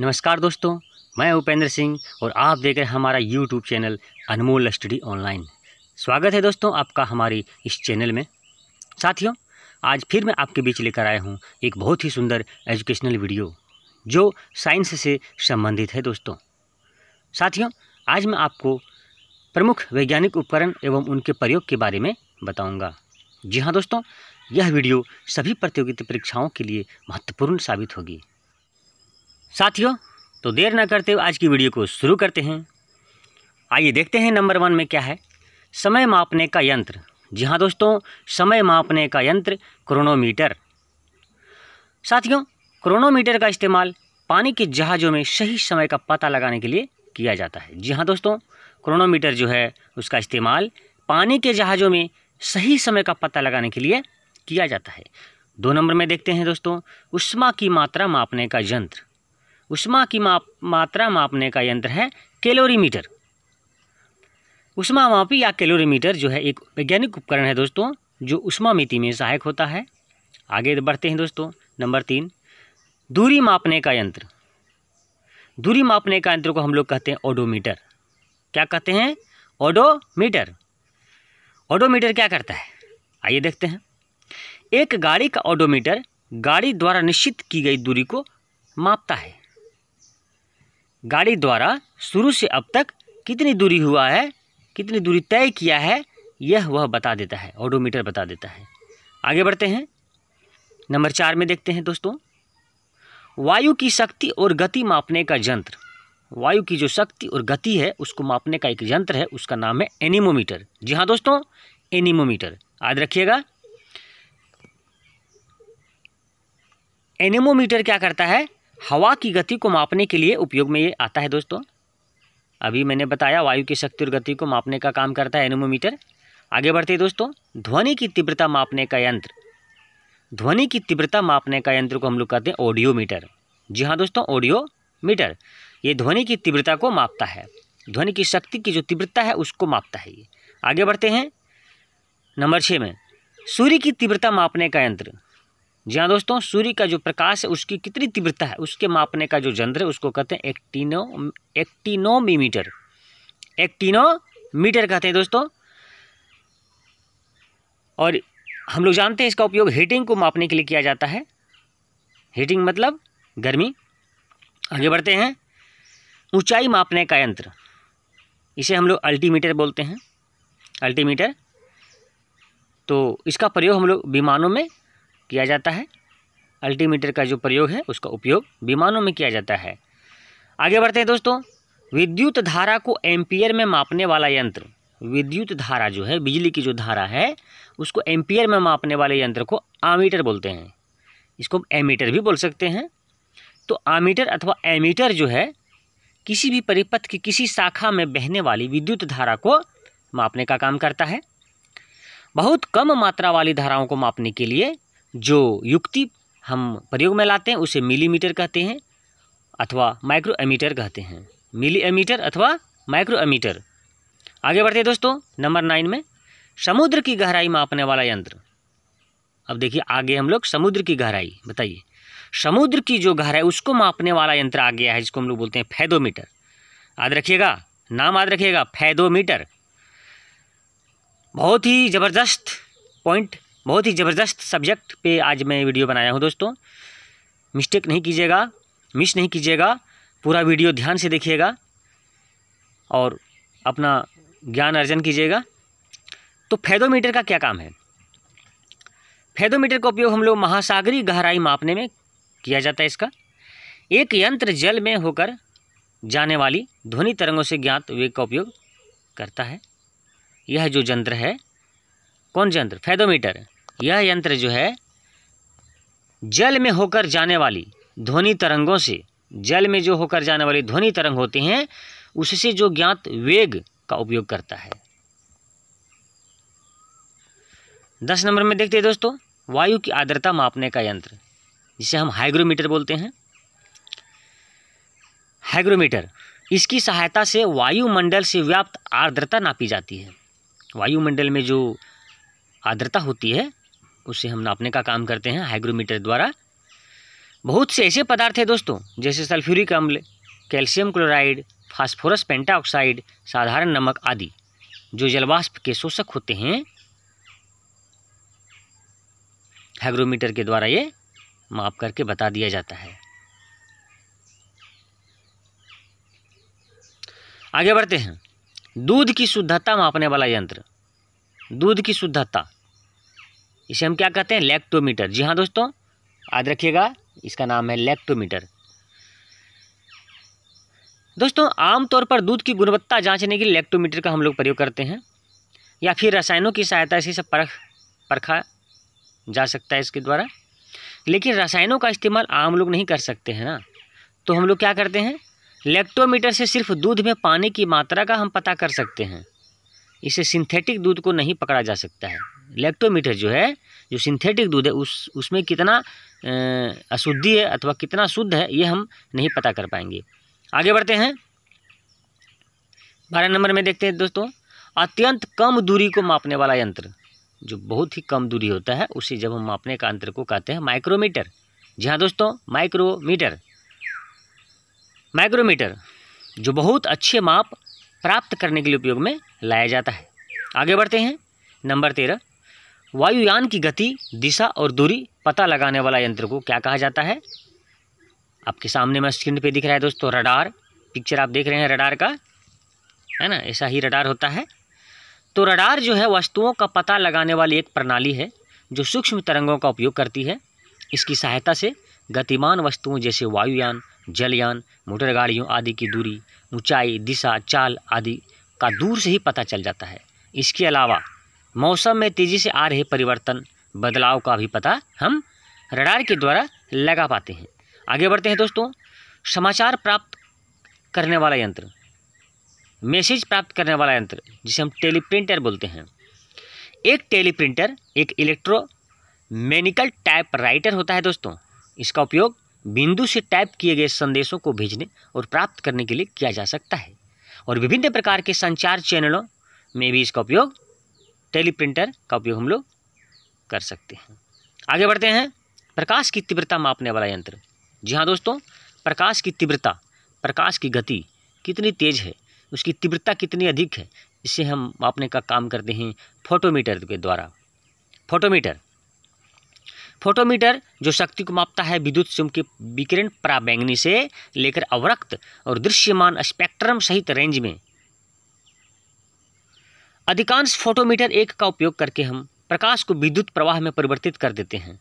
नमस्कार दोस्तों मैं उपेंद्र सिंह और आप देख रहे हैं हमारा YouTube channel Anmol Study Online स्वागत है दोस्तों आपका हमारी इस चैनल में साथियों आज फिर मैं आपके बीच लेकर आया हूँ एक बहुत ही सुंदर एजुकेशनल वीडियो जो साइंस से संबंधित है दोस्तों साथियों आज मैं आपको प्रमुख वैज्ञानिक उपकरण एवं उनके प्रयोग के बारे में बताऊँगा जी हाँ दोस्तों यह वीडियो सभी प्रतियोगिता परीक्षाओं के लिए महत्वपूर्ण साबित होगी साथियों तो देर ना करते हुए आज की वीडियो को शुरू करते हैं आइए देखते हैं नंबर वन में क्या है समय मापने का यंत्र जी हाँ दोस्तों समय मापने का यंत्र क्रोनोमीटर साथियों क्रोनोमीटर का इस्तेमाल पानी के जहाज़ों में सही समय का पता लगाने के लिए किया जाता है जी हाँ दोस्तों क्रोनोमीटर जो है उसका इस्तेमाल पानी के जहाज़ों में सही समय का पता लगाने के लिए किया जाता है दो नंबर में देखते हैं दोस्तों उष्मा की मात्रा मापने का यंत्र उष्मा की माप मात्रा मापने का यंत्र है कैलोरीमीटर उष्मा मापी या कैलोरीमीटर जो है एक वैज्ञानिक उपकरण है दोस्तों जो उष्मा मिति में सहायक होता है आगे बढ़ते हैं दोस्तों नंबर तीन दूरी मापने का यंत्र दूरी मापने का यंत्र को हम लोग कहते हैं ओडोमीटर क्या कहते हैं ओडोमीटर ओडोमीटर क्या करता है आइए देखते हैं एक गाड़ी का ऑडोमीटर गाड़ी द्वारा निश्चित की गई दूरी को मापता है गाड़ी द्वारा शुरू से अब तक कितनी दूरी हुआ है कितनी दूरी तय किया है यह वह बता देता है ऑडोमीटर बता देता है आगे बढ़ते हैं नंबर चार में देखते हैं दोस्तों वायु की शक्ति और गति मापने का यंत्र वायु की जो शक्ति और गति है उसको मापने का एक यंत्र है उसका नाम है एनिमोमीटर जी हाँ दोस्तों एनिमोमीटर याद रखिएगा एनीमोमीटर क्या करता है हवा की गति को मापने के लिए उपयोग में ये आता है दोस्तों अभी मैंने बताया वायु की शक्ति और गति को मापने का काम करता है एनोमोमीटर आगे बढ़ते दोस्तों ध्वनि की तीव्रता मापने का यंत्र ध्वनि की तीव्रता मापने का यंत्र को हम लोग कहते हैं ऑडियो मीटर जी हाँ दोस्तों ऑडियो मीटर ये ध्वनि की तीव्रता को मापता है ध्वनि की शक्ति की जो तीव्रता है उसको मापता है ये आगे बढ़ते हैं नंबर छः में सूर्य की तीव्रता मापने का यंत्र जी हाँ दोस्तों सूर्य का जो प्रकाश है उसकी कितनी तीव्रता है उसके मापने का जो यंत्र है उसको कहते हैं एक्टिनो एक्टिनोमीमीटर एक्टिनोमीटर कहते हैं दोस्तों और हम लोग जानते हैं इसका उपयोग हीटिंग को मापने के लिए किया जाता है हीटिंग मतलब गर्मी आगे बढ़ते हैं ऊंचाई मापने का यंत्र इसे हम लोग अल्टीमीटर बोलते हैं अल्टीमीटर तो इसका प्रयोग हम लोग विमानों में किया जाता है अल्टीमीटर का जो प्रयोग है उसका उपयोग विमानों में किया जाता है आगे बढ़ते हैं दोस्तों विद्युत धारा को एम्पियर में मापने वाला यंत्र विद्युत धारा जो है बिजली की जो धारा है उसको एम्पियर में मापने वाले यंत्र को आमीटर बोलते हैं इसको एमीटर भी बोल सकते हैं तो आमीटर अथवा एमीटर जो है किसी भी परिपथ की किसी शाखा में बहने वाली विद्युत धारा को मापने का काम करता है बहुत कम मात्रा वाली धाराओं को मापने के लिए जो युक्ति हम प्रयोग में लाते हैं उसे मिलीमीटर कहते हैं अथवा माइक्रो एमीटर कहते हैं मिली एमीटर अथवा माइक्रो एमीटर आगे बढ़ते हैं दोस्तों नंबर नाइन में समुद्र की गहराई मापने वाला यंत्र अब देखिए आगे हम लोग समुद्र की गहराई बताइए समुद्र की जो गहराई उसको मापने वाला यंत्र आ गया है जिसको हम लोग बोलते हैं फैदोमीटर याद रखिएगा नाम याद रखिएगा फैदोमीटर बहुत ही ज़बरदस्त पॉइंट बहुत ही ज़बरदस्त सब्जेक्ट पे आज मैं वीडियो बनाया हूँ दोस्तों मिस्टेक नहीं कीजिएगा मिस नहीं कीजिएगा पूरा वीडियो ध्यान से देखिएगा और अपना ज्ञान अर्जन कीजिएगा तो फैदोमीटर का क्या काम है फैदोमीटर का उपयोग हम लोग महासागरी गहराई मापने में किया जाता है इसका एक यंत्र जल में होकर जाने वाली ध्वनि तरंगों से ज्ञात वेग का उपयोग करता है यह जो यंत्र है कौन यंत्र फैदोमीटर यह यंत्र जो है जल में होकर जाने वाली ध्वनि तरंगों से जल में जो होकर जाने वाली ध्वनि तरंग होती हैं उससे जो ज्ञात वेग का उपयोग करता है दस नंबर में देखते हैं दोस्तों वायु की आर्द्रता मापने का यंत्र जिसे हम हाइग्रोमीटर बोलते हैं हाइग्रोमीटर इसकी सहायता से वायुमंडल से व्याप्त आर्द्रता नापी जाती है वायुमंडल में जो आर्द्रता होती है उससे हम नापने का काम करते हैं हाइग्रोमीटर द्वारा बहुत से ऐसे पदार्थ हैं दोस्तों जैसे सल्फ्यूरिक अम्ल कैल्शियम क्लोराइड फास्फोरस पेंटाऑक्साइड साधारण नमक आदि जो जलवाष्प के शोषक होते हैं हाइग्रोमीटर के द्वारा ये माप करके बता दिया जाता है आगे बढ़ते हैं दूध की शुद्धता मापने वाला यंत्र दूध की शुद्धता इसे हम क्या कहते हैं लेक्टोमीटर जी हाँ दोस्तों याद रखिएगा इसका नाम है लेक्टोमीटर दोस्तों आमतौर पर दूध की गुणवत्ता जांचने के लिए लेक्टोमीटर का हम लोग प्रयोग करते हैं या फिर रसायनों की सहायता से सब परख परखा जा सकता है इसके द्वारा लेकिन रसायनों का इस्तेमाल आम लोग नहीं कर सकते हैं ना तो हम लोग क्या करते हैं लेक्टोमीटर से सिर्फ दूध में पानी की मात्रा का हम पता कर सकते हैं इसे सिंथेटिक दूध को नहीं पकड़ा जा सकता है लैक्टोमीटर जो है जो सिंथेटिक दूध है उस उसमें कितना अशुद्धि है अथवा कितना शुद्ध है ये हम नहीं पता कर पाएंगे आगे बढ़ते हैं बारह नंबर में देखते हैं दोस्तों अत्यंत कम दूरी को मापने वाला यंत्र जो बहुत ही कम दूरी होता है उसे जब हम मापने का यंत्र को कहते हैं माइक्रोमीटर जी हाँ दोस्तों माइक्रोमीटर माइक्रोमीटर जो बहुत अच्छे माप प्राप्त करने के लिए उपयोग में लाया जाता है आगे बढ़ते हैं नंबर तेरह वायुयान की गति दिशा और दूरी पता लगाने वाला यंत्र को क्या कहा जाता है आपके सामने में स्क्रीन पे दिख रहा है दोस्तों रडार पिक्चर आप देख रहे हैं रडार का है ना ऐसा ही रडार होता है तो रडार जो है वस्तुओं का पता लगाने वाली एक प्रणाली है जो सूक्ष्म तरंगों का उपयोग करती है इसकी सहायता से गतिमान वस्तुओं जैसे वायुयान जलयान मोटर गाड़ियों आदि की दूरी ऊंचाई दिशा चाल आदि का दूर से ही पता चल जाता है इसके अलावा मौसम में तेज़ी से आ रहे परिवर्तन बदलाव का भी पता हम रडार के द्वारा लगा पाते हैं आगे बढ़ते हैं दोस्तों समाचार प्राप्त करने वाला यंत्र मैसेज प्राप्त करने वाला यंत्र जिसे हम टेलीप्रिंटर बोलते हैं एक टेलीप्रिंटर एक इलेक्ट्रोमैनिकल टाइप राइटर होता है दोस्तों इसका उपयोग बिंदु से टाइप किए गए संदेशों को भेजने और प्राप्त करने के लिए किया जा सकता है और विभिन्न प्रकार के संचार चैनलों में भी इसका उपयोग टेलीप्रिंटर का उपयोग हम लोग कर सकते हैं आगे बढ़ते हैं प्रकाश की तीव्रता मापने वाला यंत्र जी हाँ दोस्तों प्रकाश की तीव्रता प्रकाश की गति कितनी तेज़ है उसकी तीव्रता कितनी अधिक है इसे हम मापने का काम करते हैं फोटोमीटर के द्वारा फोटोमीटर फोटोमीटर जो शक्ति को मापता है विद्युत चुंबकीय विकिरण प्राबैंगनी से लेकर अवरक्त और दृश्यमान स्पेक्ट्रम सहित रेंज में अधिकांश फोटोमीटर एक का उपयोग करके हम प्रकाश को विद्युत प्रवाह में परिवर्तित कर देते हैं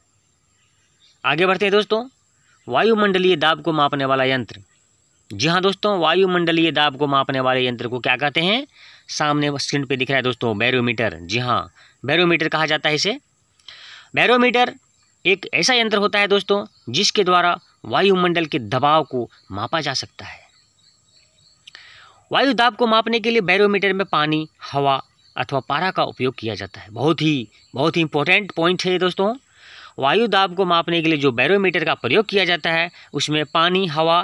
आगे बढ़ते हैं दोस्तों वायुमंडलीय दाब को मापने वाला यंत्र जी हाँ दोस्तों वायुमंडलीय दाब को मापने वाले यंत्र को क्या कहते हैं सामने स्क्रीन पे दिख रहा है दोस्तों बैरोमीटर जी हाँ बैरोमीटर कहा जाता है इसे बैरोमीटर एक ऐसा यंत्र होता है दोस्तों जिसके द्वारा वायुमंडल के दबाव को मापा जा सकता है वायु दाब को मापने के लिए बैरोमीटर में पानी हवा अथवा पारा का उपयोग किया जाता है बहुत ही बहुत ही इंपॉर्टेंट पॉइंट है ये दोस्तों वायु दाब को मापने के लिए जो बैरोमीटर का प्रयोग किया जाता है उसमें पानी हवा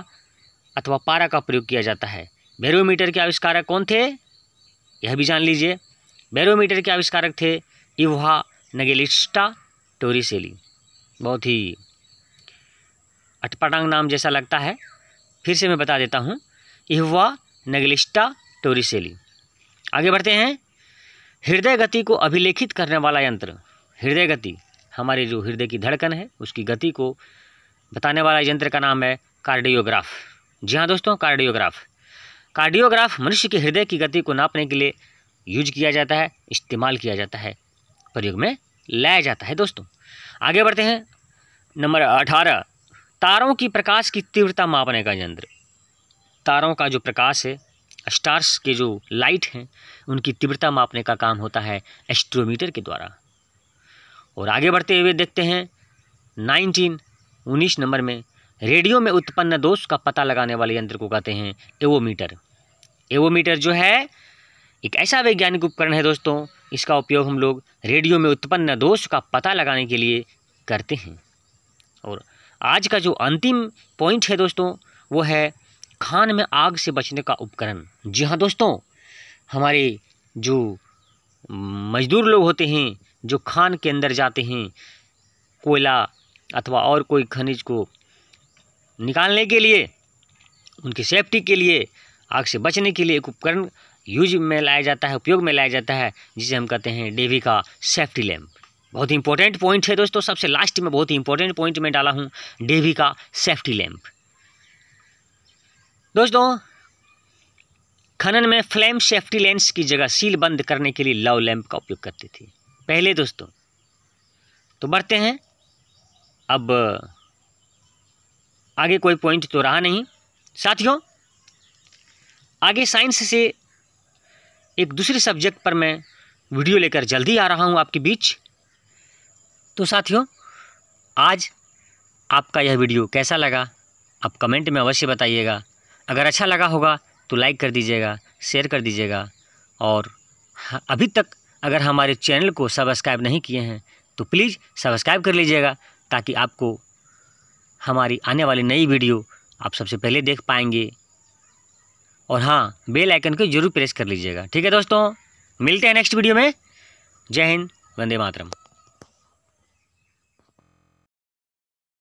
अथवा पारा का प्रयोग किया जाता है बैरोमीटर के आविष्कारक कौन थे यह भी जान लीजिए बैरोमीटर के आविष्कारक थे इवहा नगेलिस्टा टोरीसेली बहुत ही अटपटांग नाम जैसा लगता है फिर से मैं बता देता हूँ इहवा नगलिस्टा टोरिसेली आगे बढ़ते हैं हृदय गति को अभिलेखित करने वाला यंत्र हृदय गति हमारे जो हृदय की धड़कन है उसकी गति को बताने वाला यंत्र का नाम है कार्डियोग्राफ जी हाँ दोस्तों कार्डियोग्राफ कार्डियोग्राफ मनुष्य के हृदय की गति को नापने के लिए यूज किया जाता है इस्तेमाल किया जाता है प्रयोग में लाया जाता है दोस्तों आगे बढ़ते हैं नंबर अठारह तारों की प्रकाश की तीव्रता मापने का यंत्र तारों का जो प्रकाश है स्टार्स के जो लाइट हैं उनकी तीव्रता मापने का काम होता है एस्ट्रोमीटर के द्वारा और आगे बढ़ते हुए देखते हैं नाइनटीन उन्नीस नंबर में रेडियो में उत्पन्न दोष का पता लगाने वाले यंत्र को कहते हैं एवोमीटर एवोमीटर जो है एक ऐसा वैज्ञानिक उपकरण है दोस्तों इसका उपयोग हम लोग रेडियो में उत्पन्न दोष का पता लगाने के लिए करते हैं और आज का जो अंतिम पॉइंट है दोस्तों वो है खान में आग से बचने का उपकरण जी हाँ दोस्तों हमारे जो मजदूर लोग होते हैं जो खान के अंदर जाते हैं कोयला अथवा और कोई खनिज को निकालने के लिए उनकी सेफ्टी के लिए आग से बचने के लिए एक उपकरण यूज में लाया जाता है उपयोग में लाया जाता है जिसे हम कहते हैं डेवी का सेफ्टी लैम्प बहुत ही इंपॉर्टेंट पॉइंट है दोस्तों सबसे लास्ट में बहुत ही इंपॉर्टेंट पॉइंट में डाला हूँ डेवी का सेफ्टी लैम्प दोस्तों खनन में फ्लेम सेफ्टी लेंस की जगह सील बंद करने के लिए लव लैम्प का उपयोग करते थे पहले दोस्तों तो बढ़ते हैं अब आगे कोई पॉइंट तो रहा नहीं साथियों आगे साइंस से एक दूसरे सब्जेक्ट पर मैं वीडियो लेकर जल्दी आ रहा हूँ आपके बीच तो साथियों आज आपका यह वीडियो कैसा लगा आप कमेंट में अवश्य बताइएगा अगर अच्छा लगा होगा तो लाइक कर दीजिएगा शेयर कर दीजिएगा और अभी तक अगर हमारे चैनल को सब्सक्राइब नहीं किए हैं तो प्लीज़ सब्सक्राइब कर लीजिएगा ताकि आपको हमारी आने वाली नई वीडियो आप सबसे पहले देख पाएंगे और हाँ बेल आइकन को जरूर प्रेस कर लीजिएगा ठीक है दोस्तों मिलते हैं नेक्स्ट वीडियो में जय हिंद वंदे मातरम